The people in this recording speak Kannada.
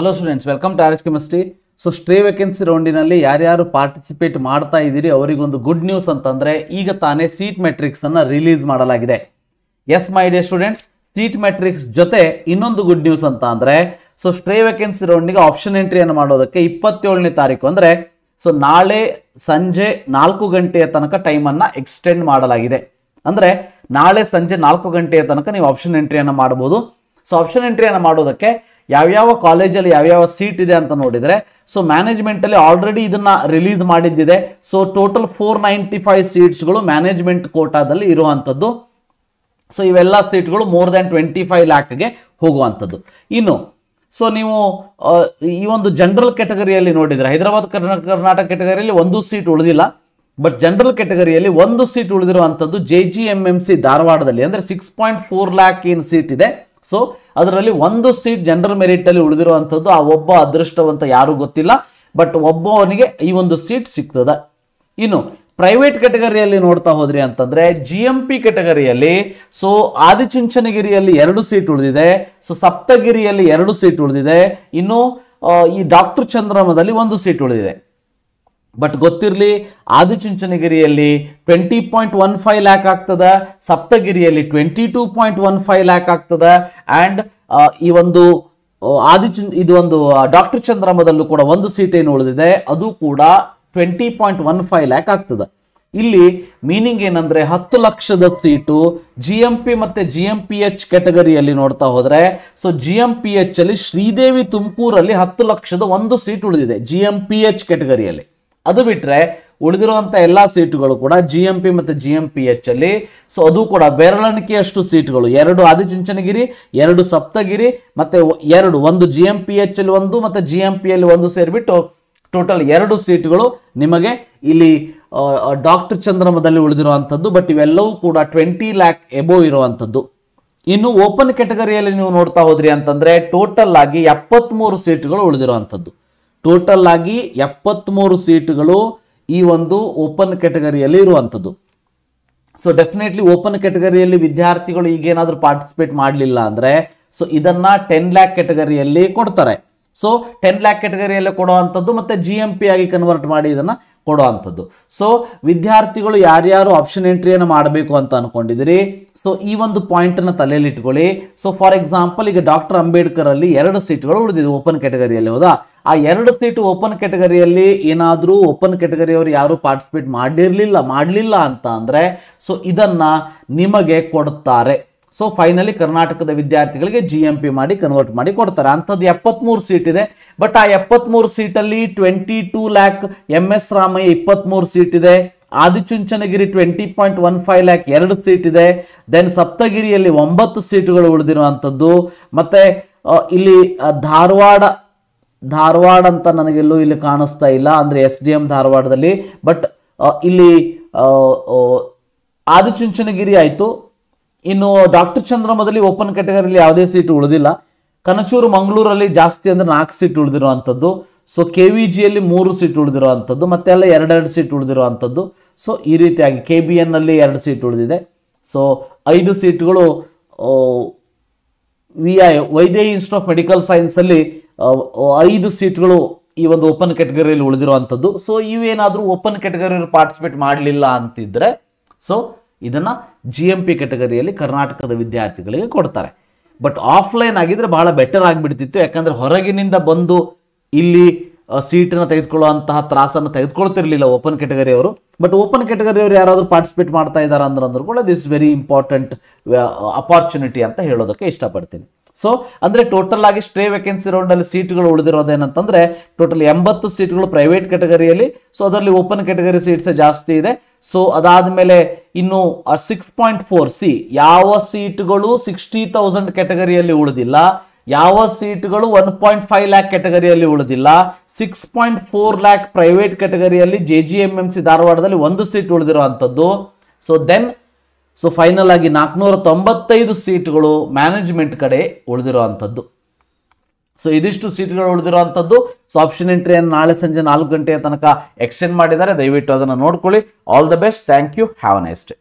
hello students welcome to RH chemistry so stray vacancy ರೌಂಡಿನಲ್ಲಿ ಯಾರ್ಯಾರು ಪಾರ್ಟಿಸಿಪೇಟ್ ಮಾಡ್ತಾ ಇದ್ದೀರಿ ಅವರಿಗೊಂದು ಗುಡ್ ನ್ಯೂಸ್ ಅಂತಂದರೆ ಈಗ ತಾನೇ ಸೀಟ್ ಮೆಟ್ರಿಕ್ಸನ್ನು ರಿಲೀಸ್ ಮಾಡಲಾಗಿದೆ yes my dear students seat matrix ಜೊತೆ ಇನ್ನೊಂದು ಗುಡ್ ನ್ಯೂಸ್ ಅಂತ ಅಂದರೆ ಸೊ ಸ್ಟ್ರೇ ವೇಕೆನ್ಸಿ ರೌಂಡಿಗೆ ಆಪ್ಷನ್ ಎಂಟ್ರಿಯನ್ನು ಮಾಡೋದಕ್ಕೆ ಇಪ್ಪತ್ತೇಳನೇ ತಾರೀಕು ಅಂದರೆ ಸೊ ನಾಳೆ ಸಂಜೆ ನಾಲ್ಕು ಗಂಟೆಯ ತನಕ ಟೈಮನ್ನು ಎಕ್ಸ್ಟೆಂಡ್ ಮಾಡಲಾಗಿದೆ ಅಂದರೆ ನಾಳೆ ಸಂಜೆ ನಾಲ್ಕು ಗಂಟೆಯ ತನಕ ನೀವು ಆಪ್ಷನ್ ಎಂಟ್ರಿಯನ್ನು ಮಾಡ್ಬೋದು ಸೊ ಆಪ್ಷನ್ ಎಂಟ್ರಿಯನ್ನು ಮಾಡೋದಕ್ಕೆ ಯಾವ್ಯಾವ ಕಾಲೇಜಲ್ಲಿ ಯಾವ್ಯಾವ ಸೀಟ್ ಇದೆ ಅಂತ ನೋಡಿದರೆ ಸೊ ಮ್ಯಾನೇಜ್ಮೆಂಟಲ್ಲಿ ಆಲ್ರೆಡಿ ಇದನ್ನು ರಿಲೀಸ್ ಮಾಡಿದ್ದಿದೆ so total four ninety five ಸೀಟ್ಸ್ಗಳು ಮ್ಯಾನೇಜ್ಮೆಂಟ್ ಕೋಟಾದಲ್ಲಿ ಇರುವಂಥದ್ದು ಸೊ ಇವೆಲ್ಲ ಸೀಟ್ಗಳು ಮೋರ್ ದ್ಯಾನ್ ಟ್ವೆಂಟಿ ಫೈವ್ ಲ್ಯಾಕ್ಗೆ ಹೋಗುವಂಥದ್ದು ಇನ್ನು ಸೊ ನೀವು ಈ ಒಂದು ಜನರಲ್ ಕೆಟಗರಿಯಲ್ಲಿ ನೋಡಿದರೆ ಹೈದರಾಬಾದ್ ಕರ್ನಾಟಕ ಕೆಟಗರಿಯಲ್ಲಿ ಒಂದು ಸೀಟ್ ಉಳಿದಿಲ್ಲ ಬಟ್ ಜನರಲ್ ಕೆಟಗರಿಯಲ್ಲಿ ಒಂದು ಸೀಟ್ ಉಳಿದಿರುವಂಥದ್ದು J G M M C ಧಾರವಾಡದಲ್ಲಿ ಅಂದರೆ ಸಿಕ್ಸ್ ಪಾಯಿಂಟ್ ಫೋರ್ ಲ್ಯಾಕ್ ಏನು ಸೀಟ್ ಇದೆ ಸೊ ಅದರಲ್ಲಿ ಒಂದು ಸೀಟ್ ಜನರಲ್ ಮೆರಿಟ್ ಅಲ್ಲಿ ಉಳಿದಿರುವಂಥದ್ದು ಆ ಒಬ್ಬ ಅದೃಷ್ಟವಂತ ಯಾರು ಗೊತ್ತಿಲ್ಲ ಬಟ್ ಒಬ್ಬವನಿಗೆ ಈ ಒಂದು ಸೀಟ್ ಸಿಗ್ತದೆ ಇನ್ನು ಪ್ರೈವೇಟ್ ಕೆಟಗರಿಯಲ್ಲಿ ನೋಡ್ತಾ ಹೋದ್ರಿ ಅಂತಂದ್ರೆ ಜಿ ಎಂ ಪಿ ಕೆಟಗರಿಯಲ್ಲಿ ಸೊ ಆದಿಚುಂಚನಗಿರಿಯಲ್ಲಿ ಎರಡು ಸೀಟ್ ಉಳಿದಿದೆ ಸೊ ಸಪ್ತಗಿರಿಯಲ್ಲಿ ಎರಡು ಸೀಟ್ ಉಳಿದಿದೆ ಇನ್ನು ಈ ಡಾಕ್ಟರ್ ಚಂದ್ರಮದಲ್ಲಿ ಒಂದು ಸೀಟ್ ಉಳಿದಿದೆ ಬಟ್ ಗೊತ್ತಿರಲಿ ಆದಿಚುಂಚನಗಿರಿಯಲ್ಲಿ twenty point one five lakh ಆಗ್ತದ ಸಪ್ತಗಿರಿಯಲ್ಲಿ twenty two point one five lakh ಆಗ್ತದ ಆ್ಯಂಡ್ ಈ ಒಂದು ಆದಿಚುನ್ ಇದು ಒಂದು ಡಾಕ್ಟರ್ ಚಂದ್ರಮದಲ್ಲೂ ಕೂಡ ಒಂದು ಸೀಟೇನು ಉಳಿದಿದೆ ಅದು ಕೂಡ twenty point one five lakh ಆಗ್ತದೆ ಇಲ್ಲಿ ಮೀನಿಂಗ್ ಏನಂದ್ರೆ ಹತ್ತು ಲಕ್ಷದ ಸೀಟು ಜಿ ಎಂ ಪಿ ಮತ್ತೆ ಜಿ ಎಂ ಪಿ ಎಚ್ ಕ್ಯಾಟಗರಿಯಲ್ಲಿ ನೋಡ್ತಾ ಹೋದ್ರೆ so G M P H ಅಲ್ಲಿ ಶ್ರೀದೇವಿ ತುಮಕೂರಲ್ಲಿ ಹತ್ತು ಲಕ್ಷದ ಒಂದು ಸೀಟ್ ಉಳಿದಿದೆ ಜಿ ಎಂ ಪಿ ಎಚ್ ಕ್ಯಾಟಗರಿಯಲ್ಲಿ ಅದು ಬಿಟ್ಟರೆ ಉಳಿದಿರುವಂಥ ಎಲ್ಲ ಸೀಟುಗಳು ಕೂಡ ಜಿ ಎಂ ಪಿ ಮತ್ತು ಜಿ ಎಂ ಪಿ ಎಚ್ ಅಲ್ಲಿ ಸೊ ಅದು ಕೂಡ ಬೆರಳಣಿಕೆಯಷ್ಟು ಸೀಟುಗಳು ಎರಡು ಆದಿಚುಂಚನಗಿರಿ ಎರಡು ಸಪ್ತಗಿರಿ ಮತ್ತು ಎರಡು ಒಂದು ಜಿ ಎಂ ಪಿ ಎಚ್ ಅಲ್ಲಿ ಒಂದು ಮತ್ತು ಜಿ ಎಂ ಪಿ ಅಲ್ಲಿ ಒಂದು ಸೇರಿಬಿಟ್ಟು ಟೋಟಲ್ ಎರಡು ಸೀಟುಗಳು ನಿಮಗೆ ಇಲ್ಲಿ ಡಾಕ್ಟರ್ ಚಂದ್ರಮದಲ್ಲಿ ಉಳಿದಿರುವಂಥದ್ದು ಬಟ್ ಇವೆಲ್ಲವೂ ಕೂಡ ಟ್ವೆಂಟಿ ಲ್ಯಾಕ್ ಎಬೋ ಇರುವಂಥದ್ದು ಇನ್ನು ಓಪನ್ ಕ್ಯಾಟಗರಿಯಲ್ಲಿ ನೀವು ನೋಡ್ತಾ ಹೋದ್ರಿ ಅಂತಂದರೆ ಟೋಟಲ್ ಆಗಿ ಎಪ್ಪತ್ಮೂರು ಸೀಟುಗಳು ಉಳಿದಿರುವಂಥದ್ದು ಟೋಟಲ್ ಆಗಿ ಎಪ್ಪತ್ತ್ಮೂರು ಸೀಟುಗಳು ಈ ಒಂದು ಓಪನ್ ಕೆಟಗರಿಯಲ್ಲಿ ಇರುವಂಥದ್ದು ಸೊ ಡೆಫಿನೆಟ್ಲಿ ಓಪನ್ ಕೆಟಗರಿಯಲ್ಲಿ ವಿದ್ಯಾರ್ಥಿಗಳು ಈಗೇನಾದರೂ ಪಾರ್ಟಿಸಿಪೇಟ್ ಮಾಡಲಿಲ್ಲ ಅಂದರೆ ಸೊ ಇದನ್ನು ಟೆನ್ ಲ್ಯಾಕ್ ಕೆಟಗರಿಯಲ್ಲಿ ಕೊಡ್ತಾರೆ ಸೊ ಟೆನ್ ಲ್ಯಾಕ್ ಕೆಟಗರಿಯಲ್ಲಿ ಕೊಡುವಂಥದ್ದು ಮತ್ತು ಜಿ ಎಮ್ ಪಿ ಆಗಿ ಕನ್ವರ್ಟ್ ಮಾಡಿ ಇದನ್ನು ಕೊಡುವಂಥದ್ದು ಸೊ ವಿದ್ಯಾರ್ಥಿಗಳು ಯಾರ್ಯಾರು ಆಪ್ಷನ್ ಎಂಟ್ರಿಯನ್ನು ಮಾಡಬೇಕು ಅಂತ ಅಂದ್ಕೊಂಡಿದ್ದೀರಿ ಸೊ ಈ ಒಂದು ಪಾಯಿಂಟನ್ನು ತಲೆಯಲ್ಲಿ ಸೊ ಫಾರ್ ಎಕ್ಸಾಂಪಲ್ ಈಗ ಡಾಕ್ಟರ್ ಅಂಬೇಡ್ಕರ್ ಅಲ್ಲಿ ಎರಡು ಸೀಟ್ಗಳು ಉಳಿದಿದೆ ಓಪನ್ ಕೆಟಗರಿಯಲ್ಲಿ ಹೌದಾ ಆ ಎರಡು ಸೀಟು ಓಪನ್ ಕೆಟಗರಿಯಲ್ಲಿ ಏನಾದರೂ ಓಪನ್ ಕ್ಯಾಟಗರಿಯವರು ಯಾರು ಪಾರ್ಟಿಸಿಪೇಟ್ ಮಾಡಿರಲಿಲ್ಲ ಮಾಡಲಿಲ್ಲ ಅಂತ ಅಂದರೆ ಸೊ ಇದನ್ನು ನಿಮಗೆ ಕೊಡುತ್ತಾರೆ ಸೊ ಫೈನಲಿ ಕರ್ನಾಟಕದ ವಿದ್ಯಾರ್ಥಿಗಳಿಗೆ ಜಿ ಎಂ ಪಿ ಮಾಡಿ ಕನ್ವರ್ಟ್ ಮಾಡಿ ಕೊಡ್ತಾರೆ ಅಂಥದ್ದು ಎಪ್ಪತ್ತ್ಮೂರು ಸೀಟ್ ಇದೆ ಬಟ್ ಆ ಎಪ್ಪತ್ತ್ಮೂರು ಸೀಟಲ್ಲಿ twenty two lakh M S Ramaiah ಇಪ್ಪತ್ತ್ಮೂರು ಸೀಟ್ ಇದೆ Adichunchanagiri twenty point one five lakh ಎರಡು ಸೀಟ್ ಇದೆ ದೆನ್ ಸಪ್ತಗಿರಿಯಲ್ಲಿ ಒಂಬತ್ತು ಸೀಟುಗಳು ಉಳಿದಿರುವಂಥದ್ದು ಮತ್ತು ಇಲ್ಲಿ ಧಾರವಾಡ ಧಾರವಾಡ ಅಂತ ನನಗೆಲ್ಲೂ ಇಲ್ಲಿ ಕಾಣಿಸ್ತಾ ಇಲ್ಲ ಅಂದರೆ ಎಸ್ ಡಿ ಎಂ ಧಾರವಾಡದಲ್ಲಿ ಬಟ್ ಇಲ್ಲಿ ಆದಿಚುಂಚನಗಿರಿ ಆಯಿತು ಇನ್ನು ಡಾಕ್ಟರ್ ಚಂದ್ರಮದಲ್ಲಿ ಓಪನ್ ಕ್ಯಾಟಗರಿಲಿ ಯಾವುದೇ ಸೀಟ್ ಉಳಿದಿಲ್ಲ ಕನಚೂರು ಮಂಗಳೂರಲ್ಲಿ ಜಾಸ್ತಿ ಅಂದರೆ ನಾಲ್ಕು ಸೀಟ್ ಉಳಿದಿರೋ ಸೊ ಕೆ ವಿ ಜಿಯಲ್ಲಿ ಮೂರು ಸೀಟ್ ಉಳಿದಿರೋ ಮತ್ತೆ ಅಲ್ಲ ಎರಡೆರಡು ಸೀಟ್ ಉಳಿದಿರೋ ಸೊ ಈ ರೀತಿಯಾಗಿ ಕೆ ಬಿ ಎನ್ನಲ್ಲಿ ಎರಡು ಸೀಟ್ ಉಳಿದಿದೆ ಸೊ ಐದು ಸೀಟ್ಗಳು V I Vaidya institute of medical ಸೈನ್ಸಲ್ಲಿ ಐದು ಸೀಟ್ಗಳು ಈ ಒಂದು ಓಪನ್ ಕೆಟಗರಿಯಲ್ಲಿ ಉಳಿದಿರುವಂಥದ್ದು ಸೊ ಇವೇನಾದರೂ ಓಪನ್ ಕೆಟಗರಿಯಲ್ಲಿ ಪಾರ್ಟಿಸಿಪೇಟ್ ಮಾಡಲಿಲ್ಲ ಅಂತಿದ್ರೆ ಸೊ ಇದನ್ನು ಜಿ ಎಂ ಪಿ ಕೆಟಗರಿಯಲ್ಲಿ ಕರ್ನಾಟಕದ ವಿದ್ಯಾರ್ಥಿಗಳಿಗೆ ಕೊಡ್ತಾರೆ ಬಟ್ ಆಫ್ಲೈನ್ ಆಗಿದ್ರೆ ಬಹಳ ಬೆಟರ್ ಆಗಿಬಿಡ್ತಿತ್ತು ಯಾಕಂದರೆ ಹೊರಗಿನಿಂದ ಬಂದು ಇಲ್ಲಿ ಸೀಟನ್ನು ತೆಗೆದುಕೊಳ್ಳುವಂತಹ ತ್ರಾಸನ್ನು ತೆಗೆದುಕೊಳ್ತಿರ್ಲಿಲ್ಲ ಓಪನ್ ಅವರು ಬಟ್ ಓಪನ್ ಅವರು ಯಾರಾದರೂ ಪಾರ್ಟಿಸಿಪೇಟ್ ಮಾಡ್ತಾ ಇದ್ದಾರೆ ಅಂದ್ರೆ ಕೂಡ ದಿಸ್ ವೆರಿ ಇಂಪಾರ್ಟೆಂಟ್ ಅಪಾರ್ಚುನಿಟಿ ಅಂತ ಹೇಳೋದಕ್ಕೆ ಇಷ್ಟಪಡ್ತೀನಿ ಸೊ ಅಂದರೆ ಟೋಟಲ್ ಆಗಿ ಸ್ಟ್ರೇ ವೇಕೆನ್ಸಿ ರೌಂಡಲ್ಲಿ ಸೀಟ್ಗಳು ಏನಂತಂದ್ರೆ ಟೋಟಲ್ ಎಂಬತ್ತು ಸೀಟ್ಗಳು ಪ್ರೈವೇಟ್ ಕೆಟಗರಿಯಲ್ಲಿ ಸೊ ಅದರಲ್ಲಿ ಓಪನ್ ಕೆಟಗರಿ ಸೀಟ್ಸ್ ಜಾಸ್ತಿ ಇದೆ ಸೊ ಅದಾದ ಮೇಲೆ ಇನ್ನು ಸಿಕ್ಸ್ ಪಾಯಿಂಟ್ ಫೋರ್ ಸಿ ಯಾವ ಸೀಟ್ಗಳು ಸಿಕ್ಸ್ಟಿ ತೌಸಂಡ್ ಕೆಟಗರಿಯಲ್ಲಿ ಉಳಿದಿಲ್ಲ ಯಾವ ಸೀಟ್ಗಳು ಒನ್ ಪಾಯಿಂಟ್ ಫೈವ್ ಲ್ಯಾಕ್ ಕೆಟಗರಿಯಲ್ಲಿ ಉಳಿದಿಲ್ಲ six point four lakh private ಕೆಟಗರಿಯಲ್ಲಿ J G M M C ಧಾರವಾಡದಲ್ಲಿ ಒಂದು ಸೀಟ್ ಉಳಿದಿರುವಂಥದ್ದು ಸೊ ದೆನ್ ಸೊ ಫೈನಲ್ ಆಗಿ ನಾಲ್ಕುನೂರ ತೊಂಬತ್ತೈದು ಸೀಟ್ಗಳು ಮ್ಯಾನೇಜ್ಮೆಂಟ್ ಕಡೆ ಉಳಿದಿರುವಂಥದ್ದು ಸೊ ಇದಿಷ್ಟು ಸೀಟ್ಗಳು ಉಳಿದಿರೋ ಅಂಥದ್ದು ಸೊ ಆಪ್ಷನ್ ಎಂಟ್ರಿಯನ್ನು ನಾಳೆ ಸಂಜೆ ನಾಲ್ಕು ಗಂಟೆಯ ತನಕ ಎಕ್ಸ್ಟೆಂಡ್ ಮಾಡಿದ್ದಾರೆ ದಯವಿಟ್ಟು ಅದನ್ನು ನೋಡ್ಕೊಳ್ಳಿ all the best thank you have an day